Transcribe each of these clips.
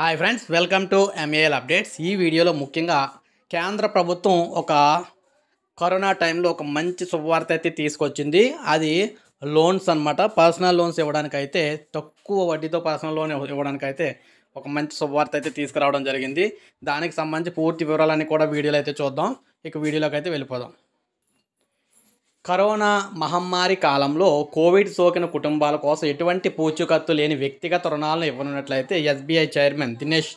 hi friends welcome to M A L updates ఈ వీడియోలో ముఖ్యంగా కేంద్ర ప్రభుత్వం ఒక కరోనా టైంలో ఒక మంచి శుభవార్త అయితే తీసుకొచ్చింది అది లోన్స్ అనమాట పర్సనల్ లోన్స్ ఇవ్వడానికైతే తక్కువ వడ్డీతో పర్సనల్ లోన్ ఇవ్వడానికైతే ఒక మంచి శుభవార్త అయితే తీసుకురావడం జరిగింది దానికి సంబంధించి పూర్తి వివరాలన్నీ కూడా వీడియోలో అయితే చూద్దాం ఇక వీడియోలోకి అయితే వెళ్ళిపోదాం కరోనా మహమ్మారి కాలంలో కోవిడ్ సోకిన కుటుంబాల కోసం ఎటువంటి పూచుకత్తు లేని వ్యక్తిగత రుణాలను ఇవ్వనున్నట్లయితే ఎస్బీఐ చైర్మన్ దినేష్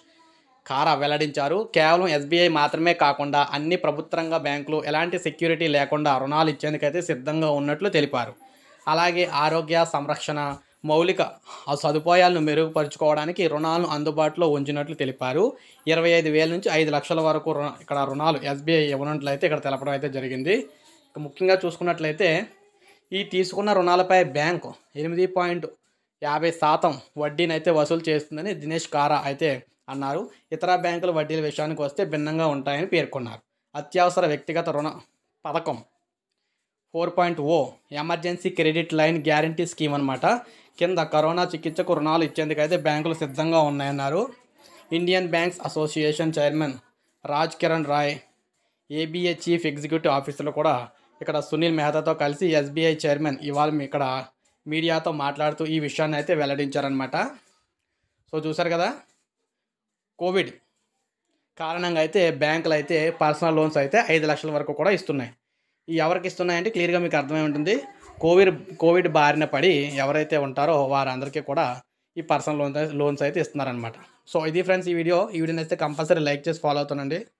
కారా వెల్లడించారు కేవలం ఎస్బీఐ మాత్రమే కాకుండా అన్ని రంగ బ్యాంకులు ఎలాంటి సెక్యూరిటీ లేకుండా రుణాలు ఇచ్చేందుకైతే సిద్ధంగా ఉన్నట్లు తెలిపారు అలాగే ఆరోగ్య సంరక్షణ మౌలిక సదుపాయాలను మెరుగుపరుచుకోవడానికి రుణాలను అందుబాటులో ఉంచినట్లు తెలిపారు ఇరవై ఐదు వేల నుంచి ఐదు లక్షల వరకు ఇక్కడ రుణాలు ఎస్బీఐ ఇవ్వనట్లయితే ఇక్కడ తెలపడం అయితే జరిగింది ముఖ్యంగా చూసుకున్నట్లయితే ఈ తీసుకున్న రుణాలపై బ్యాంకు ఎనిమిది పాయింట్ యాభై శాతం వడ్డీనైతే వసూలు చేస్తుందని దినేష్ కారా అయితే అన్నారు ఇతర బ్యాంకుల వడ్డీల విషయానికి వస్తే భిన్నంగా ఉంటాయని పేర్కొన్నారు అత్యవసర వ్యక్తిగత రుణ పథకం four point O emergency credit line guarantee scheme అనమాట కింద కరోనా చికిత్సకు రుణాలు ఇచ్చేందుకైతే బ్యాంకులు సిద్ధంగా ఉన్నాయన్నారు Indian banks association chairman Raj Kiran Rai A B A chief executive ఆఫీసర్లు కూడా ఇక్కడ సునీల్ మెహతాతో కలిసి ఎస్బీఐ చైర్మన్ ఇవాళ ఇక్కడ మీడియాతో మాట్లాడుతూ ఈ విషయాన్ని అయితే వెల్లడించారనమాట సో చూసారు కదా కోవిడ్ కారణంగా అయితే బ్యాంకులు అయితే పర్సనల్ లోన్స్ అయితే ఐదు లక్షల వరకు కూడా ఇస్తున్నాయి ఈ ఎవరికి ఇస్తున్నాయంటే క్లియర్గా మీకు అర్థమై ఉంటుంది కోవిడ్ కోవిడ్ బారిన పడి ఎవరైతే ఉంటారో వారందరికీ కూడా ఈ పర్సనల్ లోన్స్ లోన్స్ అయితే ఇస్తున్నారనమాట సో ఇది ఫ్రెండ్స్ ఈ వీడియో ఈ వీడియోని అయితే కంపల్సరీ లైక్ చేసి ఫాలో అవుతానండి